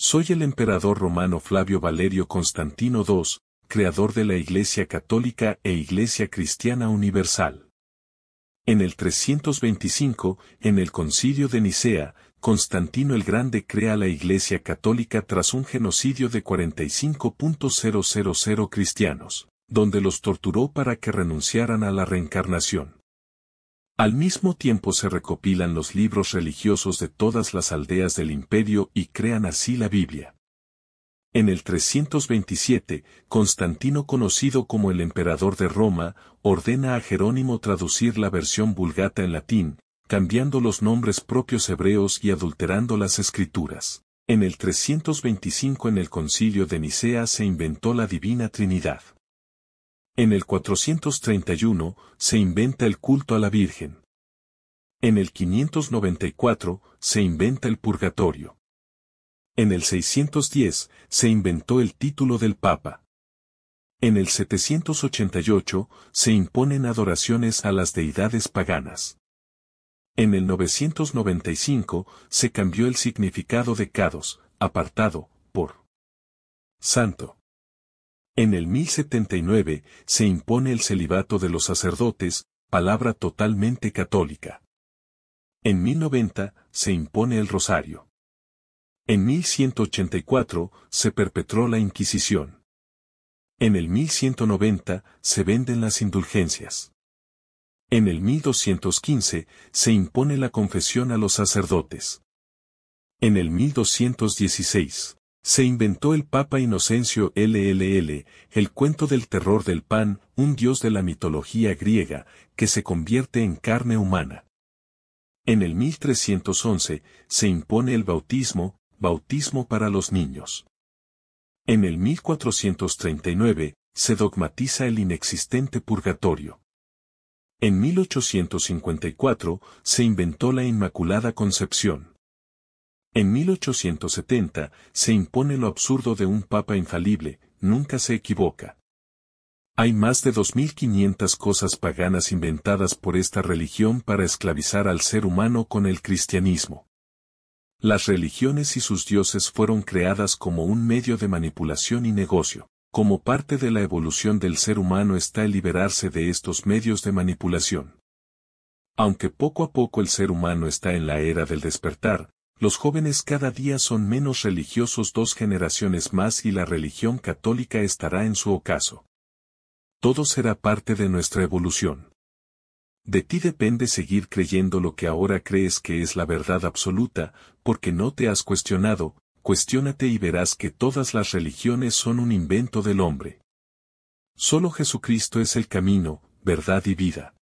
Soy el emperador romano Flavio Valerio Constantino II, creador de la Iglesia Católica e Iglesia Cristiana Universal. En el 325, en el concilio de Nicea, Constantino el Grande crea la Iglesia Católica tras un genocidio de 45.000 cristianos, donde los torturó para que renunciaran a la reencarnación. Al mismo tiempo se recopilan los libros religiosos de todas las aldeas del imperio y crean así la Biblia. En el 327, Constantino conocido como el emperador de Roma, ordena a Jerónimo traducir la versión vulgata en latín, cambiando los nombres propios hebreos y adulterando las escrituras. En el 325 en el concilio de Nicea se inventó la Divina Trinidad. En el 431 se inventa el culto a la Virgen. En el 594 se inventa el purgatorio. En el 610 se inventó el título del Papa. En el 788 se imponen adoraciones a las deidades paganas. En el 995 se cambió el significado de Cados, apartado, por Santo. En el 1079 se impone el celibato de los sacerdotes, palabra totalmente católica. En 1090 se impone el rosario. En 1184 se perpetró la Inquisición. En el 1190 se venden las indulgencias. En el 1215 se impone la confesión a los sacerdotes. En el 1216 se inventó el Papa Inocencio LLL, el cuento del terror del pan, un dios de la mitología griega, que se convierte en carne humana. En el 1311 se impone el bautismo, bautismo para los niños. En el 1439 se dogmatiza el inexistente purgatorio. En 1854 se inventó la Inmaculada Concepción. En 1870 se impone lo absurdo de un papa infalible, nunca se equivoca. Hay más de 2.500 cosas paganas inventadas por esta religión para esclavizar al ser humano con el cristianismo. Las religiones y sus dioses fueron creadas como un medio de manipulación y negocio. Como parte de la evolución del ser humano está el liberarse de estos medios de manipulación. Aunque poco a poco el ser humano está en la era del despertar, los jóvenes cada día son menos religiosos dos generaciones más y la religión católica estará en su ocaso. Todo será parte de nuestra evolución. De ti depende seguir creyendo lo que ahora crees que es la verdad absoluta, porque no te has cuestionado, cuestiónate y verás que todas las religiones son un invento del hombre. Solo Jesucristo es el camino, verdad y vida.